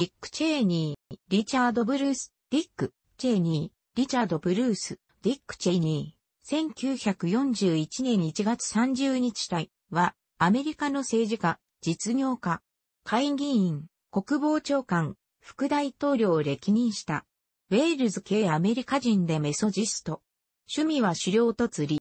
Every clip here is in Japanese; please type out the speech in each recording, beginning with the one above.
ディック・チェーニー、リチャード・ブルース、ディック、チェーニー、リチャード・ブルース、ディック・チェーニー、1941年1月30日体は、アメリカの政治家、実業家、会議員、国防長官、副大統領を歴任した。ウェールズ系アメリカ人でメソジスト。趣味は狩猟と釣り。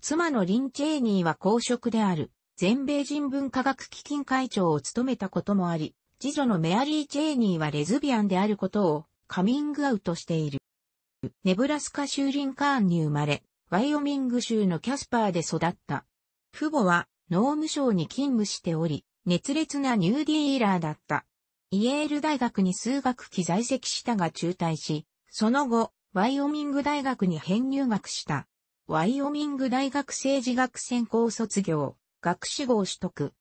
妻のリン・チェーニーは公職である全米人文科学基金会長を務めたこともあり、次女のメアリー・ジェーニーはレズビアンであることをカミングアウトしている。ネブラスカ州リンカーンに生まれ、ワイオミング州のキャスパーで育った。父母は農務省に勤務しており、熱烈なニューディーラーだった。イエール大学に数学期在籍したが中退し、その後、ワイオミング大学に編入学した。ワイオミング大学政治学専攻卒業、学士号取得。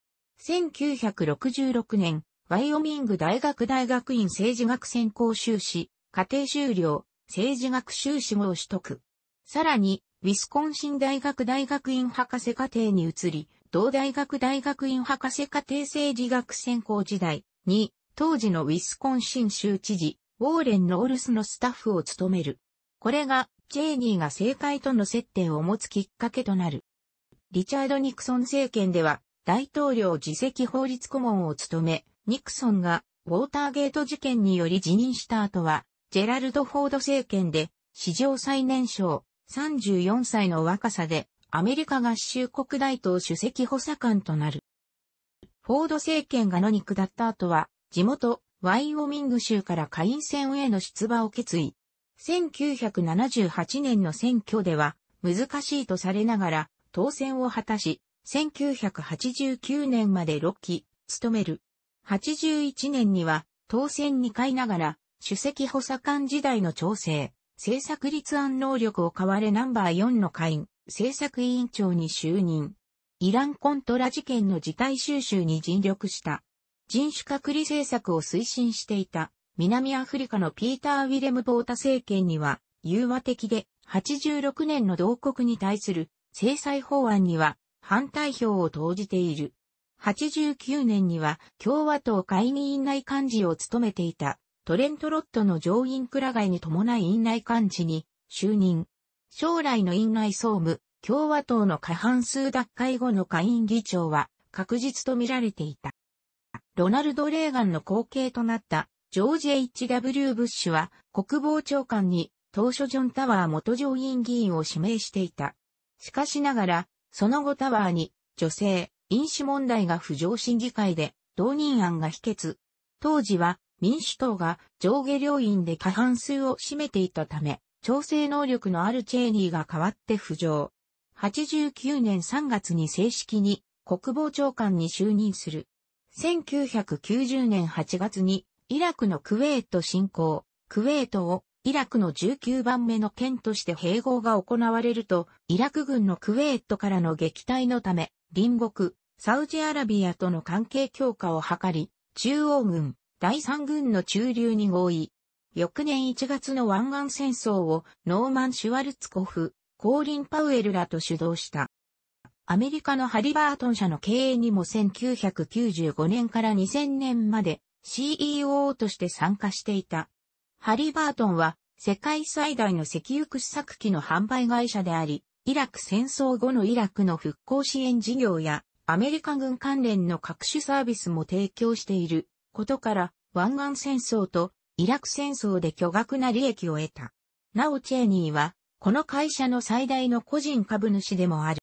1966年、ワイオミング大学大学院政治学専攻修士、家庭修了、政治学修士号を取得。さらに、ウィスコンシン大学大学院博士課程に移り、同大学大学院博士課程政治学専攻時代に、当時のウィスコンシン州知事、ウォーレン・ノールスのスタッフを務める。これが、ジェーニーが政界との接点を持つきっかけとなる。リチャード・ニクソン政権では、大統領自責法律顧問を務め、ニクソンがウォーターゲート事件により辞任した後は、ジェラルド・フォード政権で史上最年少34歳の若さでアメリカ合衆国大統首席補佐官となる。フォード政権が野に下った後は、地元ワイオミング州から下院選への出馬を決意。1978年の選挙では難しいとされながら当選を果たし、1989年まで6期務める。81年には当選2回ながら、主席補佐官時代の調整、政策立案能力を買われナンバー4の会員、政策委員長に就任。イランコントラ事件の事態収集に尽力した。人種隔離政策を推進していた南アフリカのピーター・ウィレム・ポータ政権には融和的で86年の同国に対する制裁法案には反対票を投じている。89年には共和党会議院内幹事を務めていたトレント・ロットの上院倉外に伴い院内幹事に就任。将来の院内総務、共和党の過半数奪回後の下院議長は確実と見られていた。ロナルド・レーガンの後継となったジョージ・ H.W. ブッシュは国防長官に当初ジョン・タワー元上院議員を指名していた。しかしながら、その後タワーに女性、飲酒問題が浮上審議会で同任案が否決。当時は民主党が上下両院で過半数を占めていたため、調整能力のあるチェーニーが代わって浮上。89年3月に正式に国防長官に就任する。1990年8月にイラクのクウェート侵攻、クウェートをイラクの19番目の県として併合が行われると、イラク軍のクウェートからの撃退のため、隣国、サウジアラビアとの関係強化を図り、中央軍、第三軍の駐留に合意。翌年1月の湾岸戦争をノーマン・シュワルツコフ、コーリン・パウエルらと主導した。アメリカのハリバートン社の経営にも1995年から2000年まで CEO として参加していた。ハリバートンは世界最大の石油掘削機の販売会社であり、イラク戦争後のイラクの復興支援事業やアメリカ軍関連の各種サービスも提供していることから、湾岸戦争とイラク戦争で巨額な利益を得た。なおチェーニーは、この会社の最大の個人株主でもある。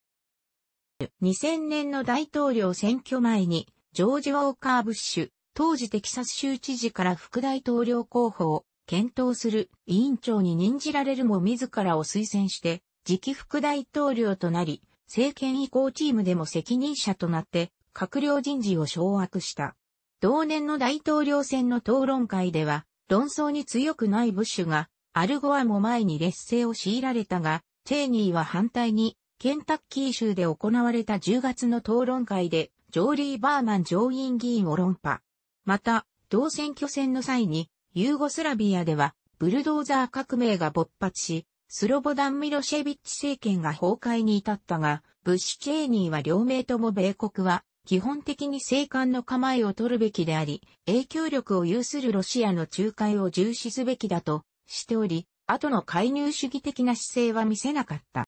2000年の大統領選挙前に、ジョージ・ウォーカー・ブッシュ、当時テキサス州知事から副大統領候補を検討する委員長に任じられるも自らを推薦して、次期副大統領となり、政権移行チームでも責任者となって、閣僚人事を掌握した。同年の大統領選の討論会では、論争に強くないブッシュが、アルゴアも前に劣勢を強いられたが、チェーニーは反対に、ケンタッキー州で行われた10月の討論会で、ジョーリー・バーマン上院議員を論破。また、同選挙戦の際に、ユーゴスラビアでは、ブルドーザー革命が勃発し、スロボダン・ミロシェビッチ政権が崩壊に至ったが、ブッシュ・チェーニーは両名とも米国は、基本的に政官の構えを取るべきであり、影響力を有するロシアの仲介を重視すべきだとしており、後の介入主義的な姿勢は見せなかった。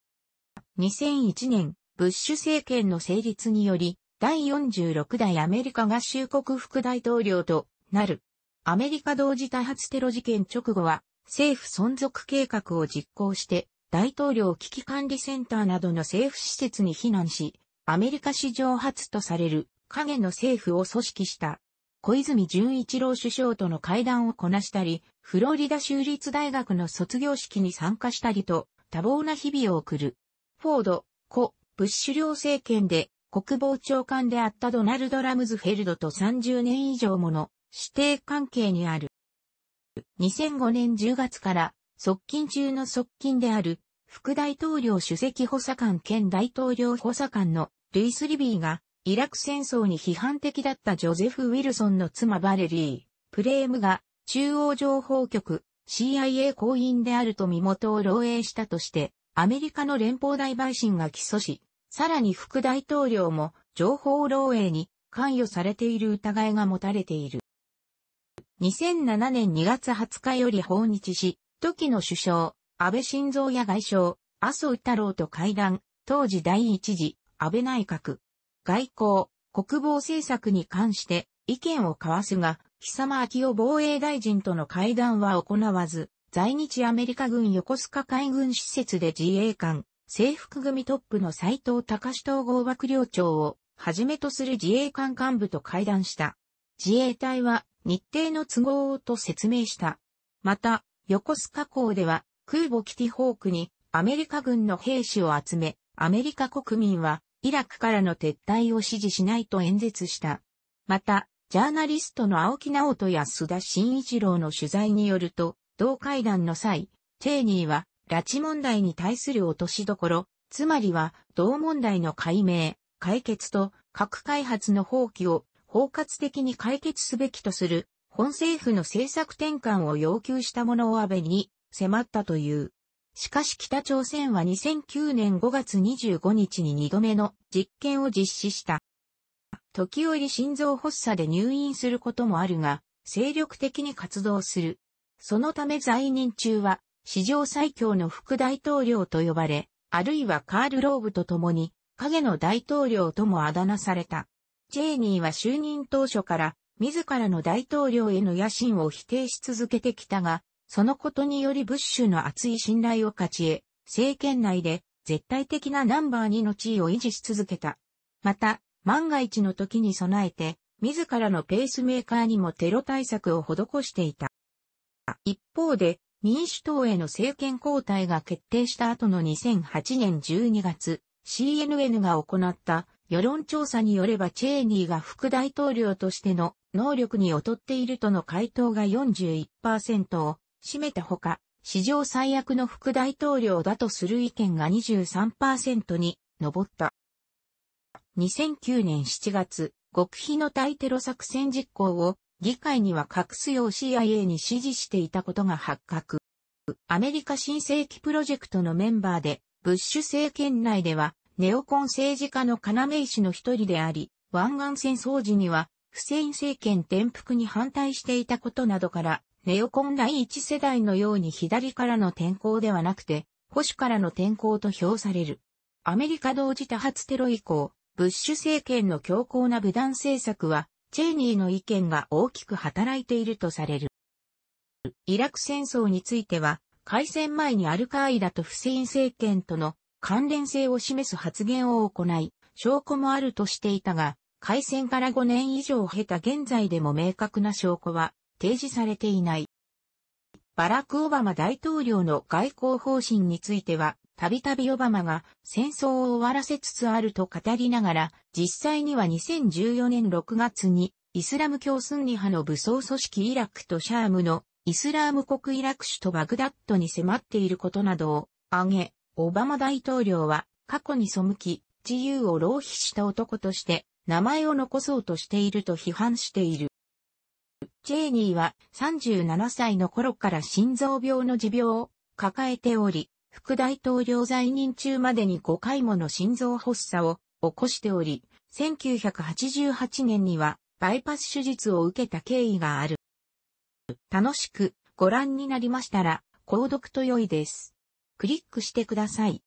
2001年、ブッシュ政権の成立により、第46代アメリカ合衆国副大統領となる。アメリカ同時多発テロ事件直後は、政府存続計画を実行して、大統領危機管理センターなどの政府施設に避難し、アメリカ史上初とされる影の政府を組織した。小泉純一郎首相との会談をこなしたり、フロリダ州立大学の卒業式に参加したりと、多忙な日々を送る。フォード、故、ブッシュ両政権で国防長官であったドナルド・ラムズフェルドと30年以上もの指定関係にある。2005年10月から、側近中の側近である、副大統領主席補佐官兼大統領補佐官のルイス・リビーが、イラク戦争に批判的だったジョゼフ・ウィルソンの妻バレリー、プレームが、中央情報局、CIA 行員であると身元を漏洩したとして、アメリカの連邦大陪審が起訴し、さらに副大統領も情報漏洩に関与されている疑いが持たれている。2007年2月20日より訪日し、時の首相、安倍晋三や外相、麻生太郎と会談、当時第一次、安倍内閣。外交、国防政策に関して意見を交わすが、貴様昭夫防衛大臣との会談は行わず、在日アメリカ軍横須賀海軍施設で自衛官、制服組トップの斎藤隆統合幕僚長をはじめとする自衛官幹部と会談した。自衛隊は日程の都合をと説明した。また、横須賀港では空母キティホークにアメリカ軍の兵士を集め、アメリカ国民はイラクからの撤退を支持しないと演説した。また、ジャーナリストの青木直人や須田慎一郎の取材によると、同会談の際、チェーニーは拉致問題に対する落としどころ、つまりは同問題の解明、解決と核開発の放棄を包括的に解決すべきとする本政府の政策転換を要求したものを安倍に迫ったという。しかし北朝鮮は2009年5月25日に2度目の実験を実施した。時折心臓発作で入院することもあるが、精力的に活動する。そのため在任中は、史上最強の副大統領と呼ばれ、あるいはカール・ローブと共に、影の大統領ともあだ名された。チェーニーは就任当初から自らの大統領への野心を否定し続けてきたが、そのことによりブッシュの厚い信頼を勝ち得、政権内で絶対的なナンバー2の地位を維持し続けた。また、万が一の時に備えて、自らのペースメーカーにもテロ対策を施していた。一方で、民主党への政権交代が決定した後の2008年12月、CNN が行った世論調査によればチェーニーが副大統領としての能力に劣っているとの回答が41%を占めたほか、史上最悪の副大統領だとする意見が23%に上った。2009年7月、極秘の対テロ作戦実行を議会には隠すよう CIA に指示していたことが発覚。アメリカ新世紀プロジェクトのメンバーで、ブッシュ政権内ではネオコン政治家の要石の一人であり、湾岸戦争時には、フセイン政権転覆に反対していたことなどから、ネオコン第一世代のように左からの転向ではなくて、保守からの転向と評される。アメリカ同時多発テロ以降、ブッシュ政権の強硬な武断政策は、チェイニーの意見が大きく働いているとされる。イラク戦争については、開戦前にアルカーイダとフセイン政権との関連性を示す発言を行い、証拠もあるとしていたが、開戦から5年以上経た現在でも明確な証拠は提示されていない。バラク・オバマ大統領の外交方針については、たびたびオバマが戦争を終わらせつつあると語りながら、実際には2014年6月に、イスラム教スンニ派の武装組織イラクとシャームのイスラーム国イラク首都バグダッドに迫っていることなどを挙げ、オバマ大統領は過去に背き、自由を浪費した男として名前を残そうとしていると批判している。ジェーニーは37歳の頃から心臓病の持病を抱えており、副大統領在任中までに5回もの心臓発作を起こしており、1988年にはバイパス手術を受けた経緯がある。楽しくご覧になりましたら、購読と良いです。クリックしてください。